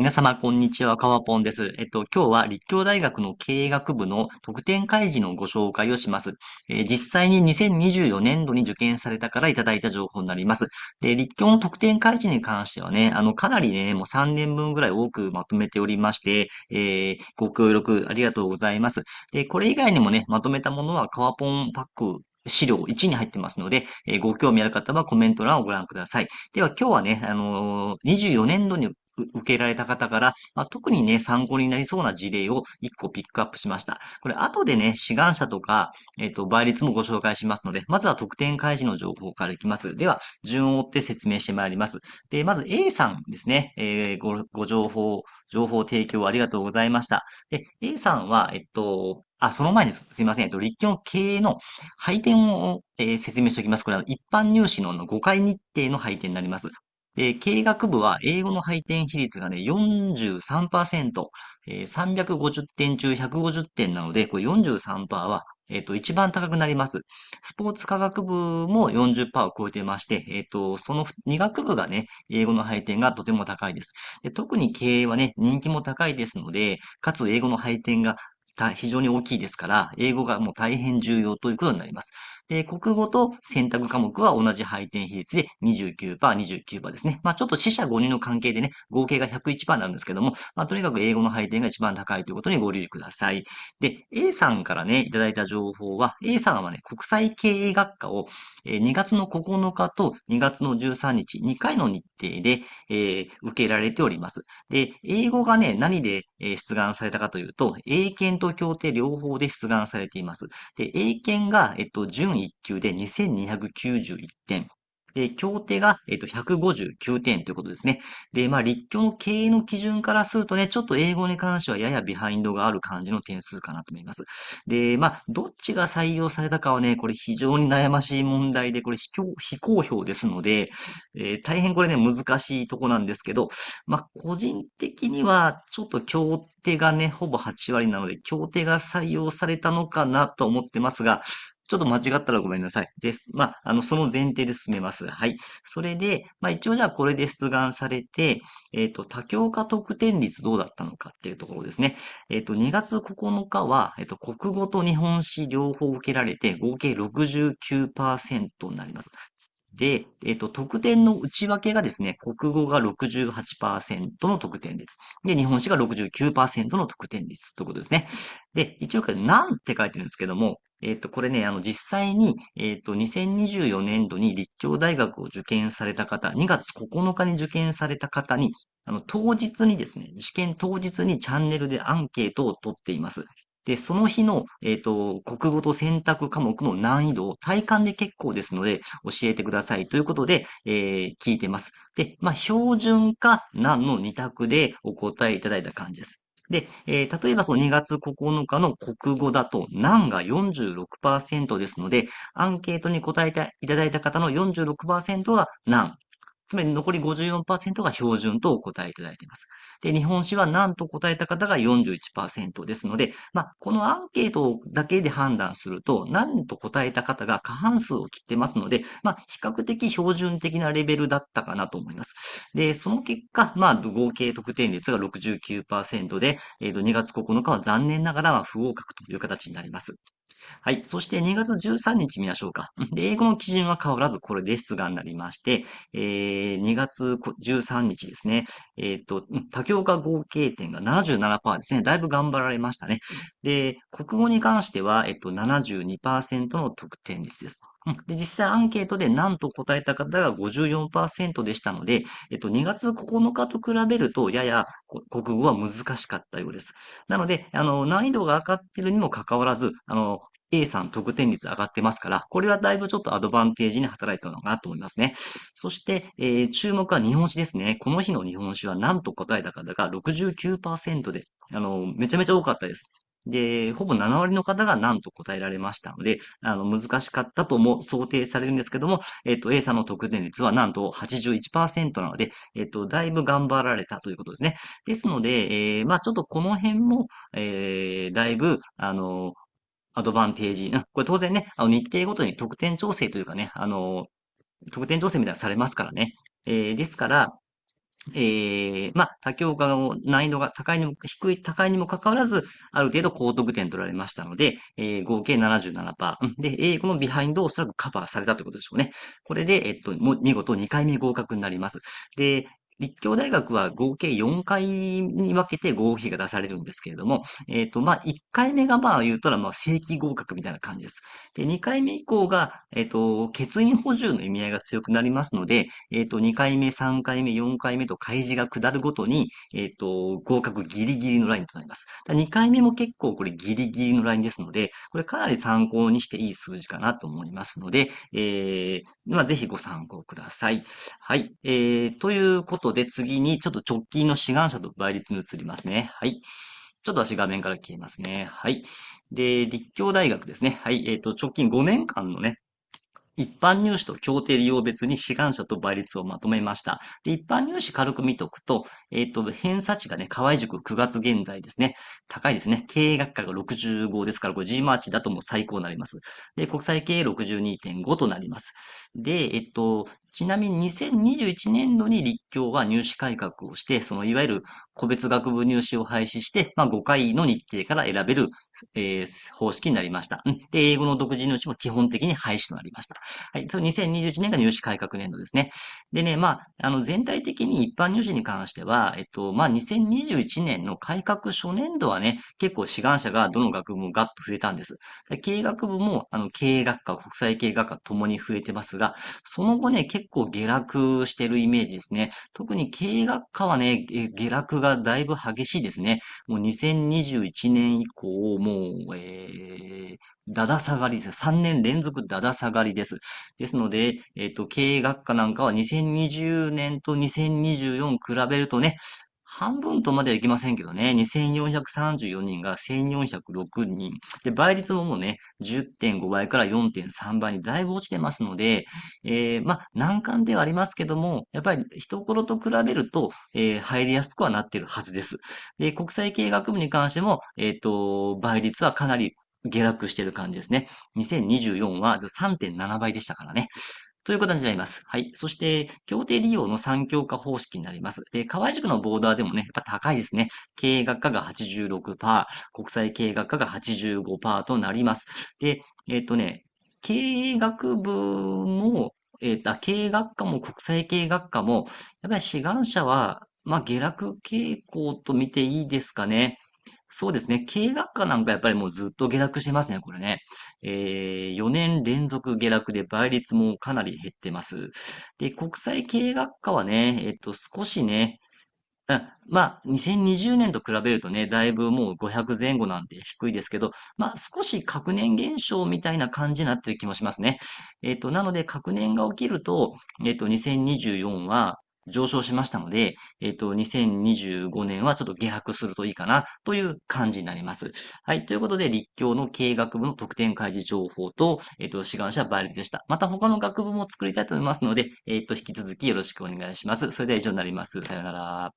皆様、こんにちは。カワポンです。えっと、今日は立教大学の経営学部の特典開示のご紹介をします。えー、実際に2024年度に受験されたからいただいた情報になります。で、立教の特典開示に関してはね、あの、かなりね、もう3年分ぐらい多くまとめておりまして、えー、ご協力ありがとうございます。で、これ以外にもね、まとめたものはカワポンパック資料1に入ってますので、ご興味ある方はコメント欄をご覧ください。では今日はね、あの24年度に受けられた方から、まあ、特にね、参考になりそうな事例を1個ピックアップしました。これ後でね、志願者とか、えっ、ー、と、倍率もご紹介しますので、まずは得点開示の情報からいきます。では、順を追って説明してまいります。で、まず A さんですね、えー、ご、ご情報、情報提供ありがとうございました。で、A さんは、えっと、あ、その前にすすいません。えっと、立教の経営の配点を、えー、説明しておきます。これは一般入試の5回日程の配点になります。で、経営学部は英語の配点比率がね、43%、えー、350点中150点なので、これ43%は、えっ、ー、と、一番高くなります。スポーツ科学部も40%を超えてまして、えっ、と、その2学部がね、英語の配点がとても高いです。で特に経営はね、人気も高いですので、かつ英語の配点が非常に大きいですから、英語がもう大変重要ということになります。で、国語と選択科目は同じ配点比率で29%、29%ですね。まあちょっと死者5人の関係でね、合計が101%になるんですけども、まあとにかく英語の配点が一番高いということにご留意ください。で、A さんからね、いただいた情報は、A さんはね、国際経営学科を2月の9日と2月の13日、2回の日程で、えー、受けられております。で、英語がね、何で出願されたかというと、英検と協定両方で出願されています。で、英検が、えっと、準1級で2291点。で、協定が、えっと、159点ということですね。で、まあ、立教の経営の基準からするとね、ちょっと英語に関してはややビハインドがある感じの点数かなと思います。で、まあ、どっちが採用されたかはね、これ非常に悩ましい問題で、これ非公表ですので、えー、大変これね、難しいとこなんですけど、まあ、個人的には、ちょっと協定がね、ほぼ8割なので、協定が採用されたのかなと思ってますが、ちょっと間違ったらごめんなさい。です。まあ、あの、その前提で進めます。はい。それで、まあ、一応じゃあこれで出願されて、えっ、ー、と、多教科得点率どうだったのかっていうところですね。えっ、ー、と、2月9日は、えっ、ー、と、国語と日本史両方受けられて、合計69%になります。で、えっ、ー、と、得点の内訳がですね、国語が68%の得点率。で、日本史が69%の得点率ということですね。で、一応、なんて書いてるんですけども、えっ、と、これね、あの、実際に、えっ、と、2024年度に立教大学を受験された方、2月9日に受験された方に、あの、当日にですね、試験当日にチャンネルでアンケートを取っています。で、その日の、えっ、ー、と、国語と選択科目の難易度を体感で結構ですので、教えてくださいということで、えー、聞いてます。で、まあ、標準か難の2択でお答えいただいた感じです。で、えー、例えばその2月9日の国語だと、難が46%ですので、アンケートに答えていただいた方の46%は難つまり残り54%が標準とお答えいただいています。で、日本史は何と答えた方が41%ですので、まあ、このアンケートだけで判断すると、何と答えた方が過半数を切ってますので、まあ、比較的標準的なレベルだったかなと思います。で、その結果、まあ、合計得点率が69%で、えっ、ー、と、2月9日は残念ながら不合格という形になります。はい。そして2月13日見ましょうか。で、英語の基準は変わらずこれで出願になりまして、えー、2月13日ですね。えっ、ー、と、多教科合計点が77%ですね。だいぶ頑張られましたね。で、国語に関しては、えっ、ー、と、72%の得点率です。で、実際アンケートで何と答えた方が54%でしたので、えっと、2月9日と比べると、やや国語は難しかったようです。なので、あの、難易度が上がってるにもかかわらず、あの、A さん得点率上がってますから、これはだいぶちょっとアドバンテージに働いたのかなと思いますね。そして、えー、注目は日本酒ですね。この日の日本酒はなんと答えた方が69%で、あの、めちゃめちゃ多かったです。で、ほぼ7割の方がなんと答えられましたので、あの、難しかったとも想定されるんですけども、えっと、A さんの得点率はなんと81%なので、えっと、だいぶ頑張られたということですね。ですので、えー、まあちょっとこの辺も、えー、だいぶ、あの、アドバンテージ。これ当然ね、あの日程ごとに得点調整というかね、あの、得点調整みたいなのされますからね。えー、ですから、えー、まあ、他教科の難易度が高いにも、低い、高いにもかかわらず、ある程度高得点取られましたので、えー、合計77%。で、英語のビハインドをおそらくカバーされたということでしょうね。これで、えっと、も見事2回目合格になります。で、立教大学は合計4回に分けて合否が出されるんですけれども、えっ、と、まあ、1回目がまあ言うとら、まあ、正規合格みたいな感じです。で、2回目以降が、えっ、と、欠員補充の意味合いが強くなりますので、えっ、と、2回目、3回目、4回目と開示が下るごとに、えっ、と、合格ギリギリのラインとなります。2回目も結構これギリギリのラインですので、これかなり参考にしていい数字かなと思いますので、えー、まあ、ぜひご参考ください。はい。えー、ということことで次にちょっと直近の志願者と倍率に移りますね。はい。ちょっと私画面から消えますね。はい。で、立教大学ですね。はい。えっ、ー、と、直近5年間のね、一般入試と協定利用別に志願者と倍率をまとめました。で、一般入試軽く見とくと、えっ、ー、と、偏差値がね、河合塾9月現在ですね、高いですね。経営学科が65ですから、これ G マーチだともう最高になります。で、国際経営62.5となります。で、えっ、ー、と、ちなみに2021年度に立教は入試改革をして、そのいわゆる個別学部入試を廃止して、まあ5回の日程から選べる、えー、方式になりました。で、英語の独自入試も基本的に廃止となりました。はい。そう、2021年が入試改革年度ですね。でね、まあ、あの、全体的に一般入試に関しては、えっと、まあ、2021年の改革初年度はね、結構志願者がどの学部もガッと増えたんです。で経営学部も、あの、経営学科、国際経営学科ともに増えてますが、その後ね、結構下落してるイメージですね。特に経営学科はね、下落がだいぶ激しいですね。もう2021年以降、もう、えー、だだ下がりです。3年連続だだ下がりです。ですので、えっ、と、経営学科なんかは2020年と2024比べるとね、半分とまではいきませんけどね、2434人が1406人。で、倍率ももうね、10.5倍から4.3倍にだいぶ落ちてますので、えー、まあ、難関ではありますけども、やっぱり一頃と比べると、えー、入りやすくはなってるはずです。で、国際経営学部に関しても、えっ、ー、と、倍率はかなり下落してる感じですね。2024は3.7倍でしたからね。ということになります。はい。そして、協定利用の三強化方式になります。で、河合塾のボーダーでもね、やっぱ高いですね。経営学科が86%、国際経営学科が85%となります。で、えっ、とね、経営学部も、えっ、と、経営学科も国際経営学科も、やっぱり志願者は、まあ、下落傾向と見ていいですかね。そうですね。経営学科なんかやっぱりもうずっと下落してますね、これね。えー、4年連続下落で倍率もかなり減ってます。で、国際経営学科はね、えっと、少しね、あまあ、2020年と比べるとね、だいぶもう500前後なんで低いですけど、まあ、少し核年現象みたいな感じになってる気もしますね。えっと、なので、確年が起きると、えっと、2024は、上昇しましたので、えっ、ー、と、2025年はちょっと下落するといいかなという感じになります。はい。ということで、立教の経営学部の特典開示情報と、えっ、ー、と、志願者倍率でした。また他の学部も作りたいと思いますので、えっ、ー、と、引き続きよろしくお願いします。それでは以上になります。さようなら。